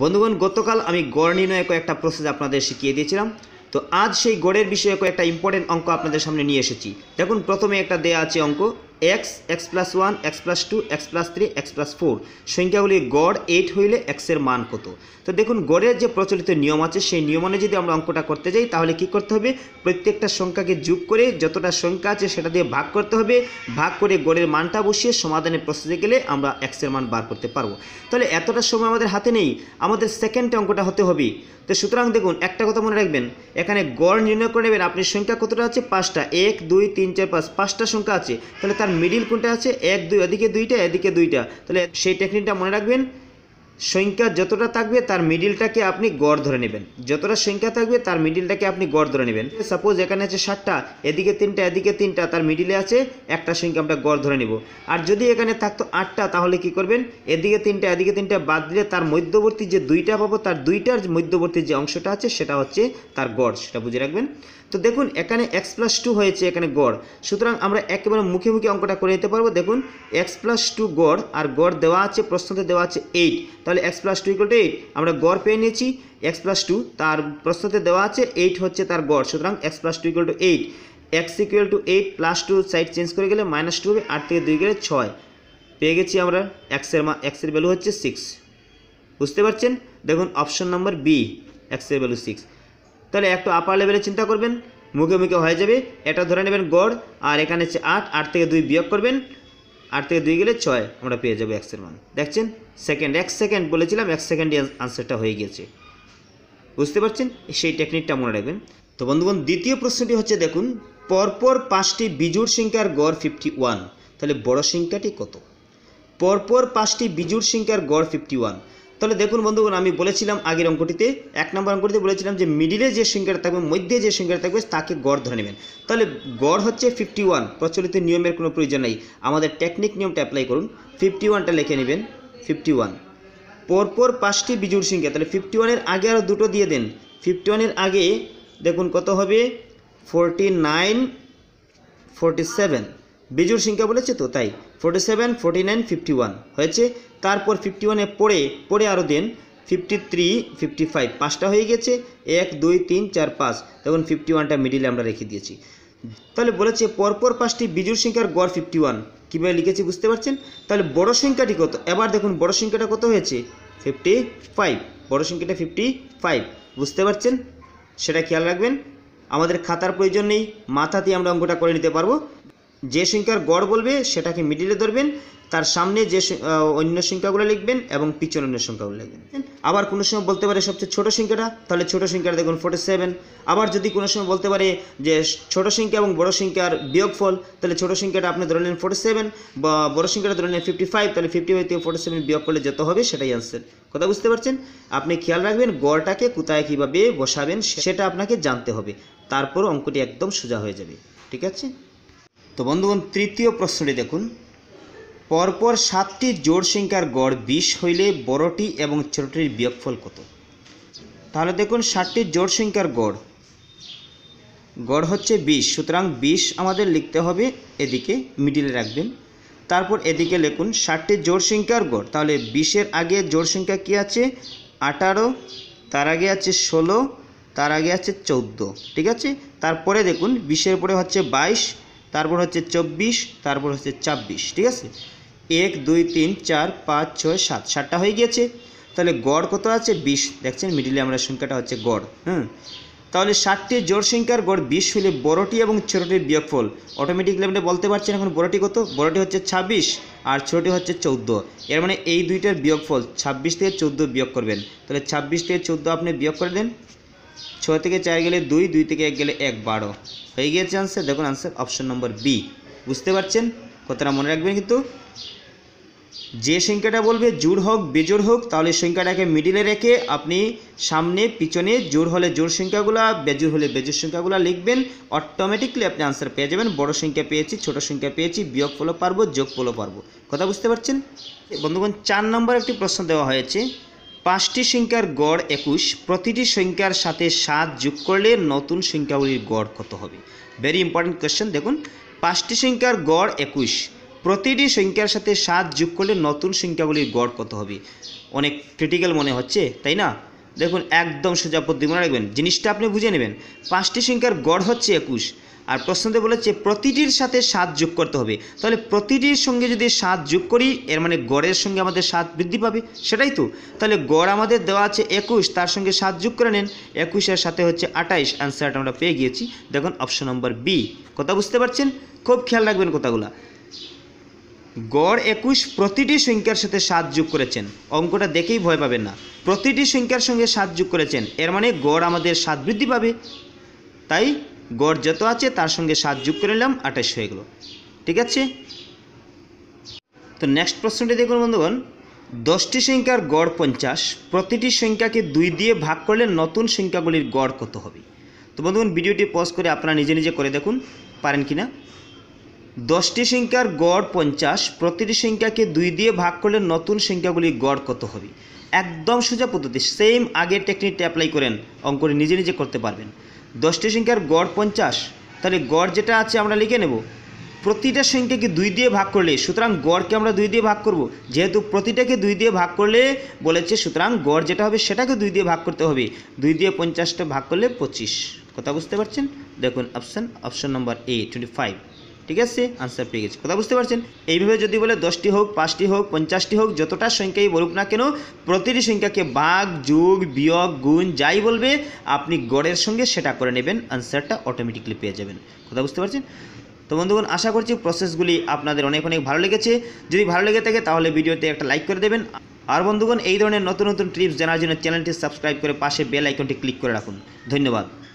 বন্ধুগণ গতকাল আমি গড় নির্ণয়ে কয়েকটা প্রসেস আপনাদের শিখিয়ে দিয়েছিলাম তো আজ সেই গড়ের বিষয়ে কয়েকটা ইম্পর্টেন্ট অঙ্ক আপনাদের সামনে নিয়ে এসেছি দেখুন প্রথমে একটা দেয়া আছে অঙ্ক x x plus one x plus two x plus three x plus four সংখ্যাগুলি গড় এইট হইলে এক্সের মান কত তো দেখুন গড়ের যে প্রচলিত নিয়ম আছে সেই নিয়ম অনুযায়ী যদি আমরা অঙ্কটা করতে যাই তাহলে কি করতে হবে প্রত্যেকটা সংখ্যাকে যোগ করে যতটা সংখ্যা আছে সেটা দিয়ে ভাগ করতে হবে ভাগ করে গড়ের মানটা বসিয়ে সমাধানে প্রস্তুতি গেলে আমরা এক্সের মান বার করতে পারবো তাহলে এতটা সময় আমাদের হাতে নেই আমাদের সেকেন্ড অঙ্কটা হতে হবে তো সুতরাং দেখুন একটা কথা মনে রাখবেন এখানে গড় নির্ণয় করে নেবেন আপনি সংখ্যা কতটা আছে পাঁচটা এক দুই তিন চার পাঁচ পাঁচটা সংখ্যা আছে তাহলে তার মিডিল কোনটা আছে এক দুই এদিকে দুইটা এদিকে দুইটা তাহলে সেই টেকনিকটা মনে রাখবেন সংখ্যা যতটা থাকবে তার মিডিলটাকে আপনি গড় ধরে নেবেন যতটা সংখ্যা থাকবে তার মিডিলটাকে আপনি গড় ধরে নেবেন সাপোজ এখানে আছে ষাটটা এদিকে তিনটা এদিকে তিনটা তার মিডিলে আছে একটা সংখ্যা আমরা গড় ধরে নেব আর যদি এখানে থাকতো আটটা তাহলে কি করবেন এদিকে তিনটা এদিকে তিনটা বাদ দিলে তার মধ্যবর্তী যে দুইটা পাবো তার দুইটার মধ্যবর্তী যে অংশটা আছে সেটা হচ্ছে তার গড় সেটা বুঝে রাখবেন তো দেখুন এখানে এক্স প্লাস টু হয়েছে এখানে গড় সুতরাং আমরা একেবারে মুখে মুখে অঙ্কটা করে নিতে পারবো দেখুন এক্স প্লাস টু গড় আর গড় দেওয়া আছে প্রশ্নতে দেওয়া আছে এইট তাহলে x plus two equal to eight আমরা গড় পেয়ে নিয়েছি এক্স প্লাস টু তার প্রশ্নতে দেওয়া আছে এইট হচ্ছে তার গড় সুতরাং x plus two equal to eight x equal to eight plus two side change করে গেলে মাইনাস টু হবে আট থেকে দুই গেলে ছয় পেয়ে গেছি আমরা এক্সের মা এক্সের ভ্যালু হচ্ছে সিক্স বুঝতে পারছেন দেখুন অপশন নম্বর বি এক্সের ভ্যালু সিক্স তাহলে একটু আপার লেভেলে চিন্তা করবেন মুখে মুখে হয়ে যাবে এটা ধরে নেবেন গড় আর এখানে হচ্ছে আট আট থেকে দুই বিয়োগ করবেন আট থেকে দুই গেলে ছয় আমরা পেয়ে যাবো এক্সের মান দেখছেন সেকেন্ড এক সেকেন্ড বলেছিলাম এক সেকেন্ডই আনসারটা হয়ে গেছে বুঝতে পারছেন সেই টেকনিকটা মনে রাখবেন তো বন্ধুগণ দ্বিতীয় প্রশ্নটি হচ্ছে দেখুন পরপর পাঁচটি বিজুর সংখ্যার গড় ফিফটি ওয়ান তাহলে বড় সংখ্যাটি কত পরপর পাঁচটি বিজুর সংখ্যার গড় ফিফটি ওয়ান তাহলে দেখুন বন্ধুগণ আমি বলেছিলাম আগের অঙ্কটিতে এক নম্বর অঙ্কটিতে বলেছিলাম যে মিডিলে যে সংখ্যাটা থাকবে মধ্যে যে সংখ্যাটা থাকবে তাকে গড় ধরে নেবেন তাহলে গড় হচ্ছে ফিফটি ওয়ান প্রচলিত নিয়মের কোনো প্রয়োজন নেই আমাদের টেকনিক নিয়মটা অ্যাপ্লাই করুন ফিফটি ওয়ানটা লিখে নেবেন ফিফটি ওয়ান পরপর পাঁচটি বিজুর সংখ্যা তাহলে ফিফটি ওয়ানের আগে আরও দুটো দিয়ে দেন ফিফটি ওয়ানের আগে দেখুন কত হবে ফোরটি নাইন ফোরটি সেভেন বিজুর সংখ্যা বলেছে তো তাই forty seven forty nine fifty one হয়েছে তারপর ফিফটি ওয়ানে পড়ে পড়ে আরও দেন ফিফটি থ্রি ফিফটি ফাইভ পাঁচটা হয়ে গেছে এক দুই তিন চার পাঁচ তখন ফিফটি ওয়ানটা মিডিলে আমরা রেখে দিয়েছি তাহলে বলেছে পরপর পাঁচটি বিজুর সংখ্যার গড় ফিফটি ওয়ান কীভাবে লিখেছি বুঝতে পারছেন তাহলে বড় সংখ্যাটি কত এবার দেখুন বড় সংখ্যাটা কত হয়েছে ফিফটি ফাইভ বড় সংখ্যাটা ফিফটি ফাইভ বুঝতে পারছেন সেটা খেয়াল রাখবেন আমাদের খাতার প্রয়োজন নেই মাথাতেই আমরা অঙ্কটা করে নিতে পারবো যে সংখ্যার গড় বলবে সেটাকে মিডিলে ধরবেন তার সামনে যে অন্য সংখ্যাগুলো লিখবেন এবং পিছনের অন্য সংখ্যাগুলো লিখবেন আবার কোনো সময় বলতে পারে সবচেয়ে ছোট সংখ্যাটা তাহলে ছোট সংখ্যাটা দেখুন ফোর্টি সেভেন আবার যদি কোনো সময় বলতে পারে যে ছোট সংখ্যা এবং বড় সংখ্যার বিয়োগ ফল তাহলে ছোট সংখ্যাটা আপনি ধরে নেন ফোর্টি সেভেন বা বড় সংখ্যাটা ধরে নেন ফিফটি ফাইভ তাহলে ফিফটি ফাইভ থেকে ফোর্টি সেভেন বিয়োগ করলে যেতে হবে সেটাই আনসার কথা বুঝতে পারছেন আপনি খেয়াল রাখবেন গড়টাকে কোথায় কীভাবে বসাবেন সেটা আপনাকে জানতে হবে তারপর অঙ্কটি একদম সোজা হয়ে যাবে ঠিক আছে তো বন্ধুগণ তৃতীয় প্রশ্নটি দেখুন পরপর সাতটি জোড় সংখ্যার গড় বিশ হইলে বড়টি এবং ছোটটির বিয়োগফল কত তাহলে দেখুন ষাটটি জোড় সংখ্যার গড় গড় হচ্ছে বিশ সুতরাং বিশ আমাদের লিখতে হবে এদিকে মিডিলে রাখবেন তারপর এদিকে লিখুন ষাটটি জোড় সংখ্যার গড় তাহলে বিশের আগে জোড় সংখ্যা কী আছে আঠারো তার আগে আছে ষোলো তার আগে আছে চৌদ্দ ঠিক আছে তারপরে দেখুন বিশের পরে হচ্ছে বাইশ তারপর হচ্ছে চব্বিশ তারপর হচ্ছে ছাব্বিশ ঠিক আছে এক দুই তিন চার পাঁচ ছয় সাত সাতটা হয়ে গিয়েছে তাহলে গড় কত আছে বিশ দেখছেন মিডিলে আমরা সংখ্যাটা হচ্ছে গড় হ্যাঁ তাহলে ষাটটি জোড় সংখ্যার গড় বিশ হলে বড়টি এবং ছোটটির বিয়োগফল অটোমেটিকলি আপনি বলতে পারছেন এখন বড়টি কত বড়টি হচ্ছে ২৬ আর ছোটটি হচ্ছে চৌদ্দ এর মানে এই দুইটার বিয়োগফল ২৬ থেকে চৌদ্দ বিয়োগ করবেন তাহলে ২৬ থেকে চৌদ্দ আপনি বিয়োগ করে দেন ছয় থেকে চার গেলে দুই দুই থেকে এক গেলে এক বারো হয়ে গিয়েছে আনসার দেখুন আনসার অপশন নম্বর বি বুঝতে পারছেন কথাটা মনে রাখবেন কিন্তু যে সংখ্যাটা বলবে জোর হোক বেজোর হোক তাহলে সংখ্যাটাকে মিডিলে রেখে আপনি সামনে পিছনে জোর হলে জোর সংখ্যাগুলা বেজোর হলে বেজোর সংখ্যাগুলা লিখবেন অটোমেটিকলি আপনি আনসার পেয়ে যাবেন বড় সংখ্যা পেয়েছি ছোট সংখ্যা পেয়েছি বিয়োগ ফলো পারবো যোগ ফলো পারবো কথা বুঝতে পারছেন বন্ধুগণ চার নম্বর একটি প্রশ্ন দেওয়া হয়েছে পাঁচটি সংখ্যার গড় একুশ প্রতিটি সংখ্যার সাথে সাত যোগ করলে নতুন সংখ্যাগুলির গড় কত হবে ভেরি ইম্পর্টেন্ট কোয়েশ্চেন দেখুন পাঁচটি সংখ্যার গড় একুশ প্রতিটি সংখ্যার সাথে সাত যোগ করলে নতুন সংখ্যাগুলির গড় কত হবে অনেক ক্রিটিক্যাল মনে হচ্ছে তাই না দেখুন একদম সোজা পদ্ধতি মনে রাখবেন জিনিসটা আপনি বুঝে নেবেন পাঁচটি সংখ্যার গড় হচ্ছে একুশ আর প্রশ্নতে বলেছে প্রতিটির সাথে সাত যোগ করতে হবে তাহলে প্রতিটির সঙ্গে যদি সাত যোগ করি এর মানে গড়ের সঙ্গে আমাদের সাত বৃদ্ধি পাবে সেটাই তো তাহলে গড় আমাদের দেওয়া আছে একুশ তার সঙ্গে সাত যোগ করে নেন একুশের সাথে হচ্ছে আটাইশ অ্যান্সারটা আমরা পেয়ে গিয়েছি দেখুন অপশন নম্বর বি কথা বুঝতে পারছেন খুব খেয়াল রাখবেন কথাগুলা গড় একুশ প্রতিটি সংখ্যার সাথে সাত যোগ করেছেন অঙ্কটা দেখেই ভয় পাবেন না প্রতিটি সংখ্যার সঙ্গে সাত যোগ করেছেন এর মানে গড় আমাদের সাত বৃদ্ধি পাবে তাই গড় যত আছে তার সঙ্গে সাত যোগ করে নিলাম আঠাশ হয়ে গেল ঠিক আছে তো নেক্সট প্রশ্নটি দেখুন বন্ধুগণ দশটি সংখ্যার গড় পঞ্চাশ প্রতিটি সংখ্যাকে দুই দিয়ে ভাগ করলে নতুন সংখ্যাগুলির গড় কত হবে তো বন্ধুগণ ভিডিওটি পজ করে আপনারা নিজে নিজে করে দেখুন পারেন কি না দশটি সংখ্যার গড় পঞ্চাশ প্রতিটি সংখ্যাকে দুই দিয়ে ভাগ করলে নতুন সংখ্যাগুলির গড় কত হবে একদম সোজা পদ্ধতি সেম আগের টেকনিকটি অ্যাপ্লাই করেন অঙ্কটি নিজে নিজে করতে পারবেন দশটি সংখ্যার গড় পঞ্চাশ তাহলে গড় যেটা আছে আমরা লিখে নেব প্রতিটা সংখ্যাকে দুই দিয়ে ভাগ করলে সুতরাং গড়কে আমরা দুই দিয়ে ভাগ করব যেহেতু প্রতিটাকে দুই দিয়ে ভাগ করলে বলেছে সুতরাং গড় যেটা হবে সেটাকে দুই দিয়ে ভাগ করতে হবে দুই দিয়ে পঞ্চাশটা ভাগ করলে পঁচিশ কথা বুঝতে পারছেন দেখুন option option number A twenty five ঠিক আছে আনসার পেয়ে গেছি কথা বুঝতে পারছেন এইভাবে যদি বলে দশটি হোক পাঁচটি হোক পঞ্চাশটি হোক যতটা সংখ্যাই বলুক না কেন প্রতিটি সংখ্যাকে বাঘ যোগ বিয়োগ গুণ যাই বলবে আপনি গড়ের সঙ্গে সেটা করে নেবেন আনসারটা অটোমেটিকলি পেয়ে যাবেন কথা বুঝতে পারছেন তো বন্ধুগণ আশা করছি প্রসেসগুলি আপনাদের অনেক অনেক ভালো লেগেছে যদি ভালো লেগে থাকে তাহলে ভিডিওতে একটা লাইক করে দেবেন আর বন্ধুগণ এই ধরনের নতুন নতুন ট্রিপস জানার জন্য চ্যানেলটি সাবস্ক্রাইব করে পাশে বেল আইকনটি ক্লিক করে রাখুন ধন্যবাদ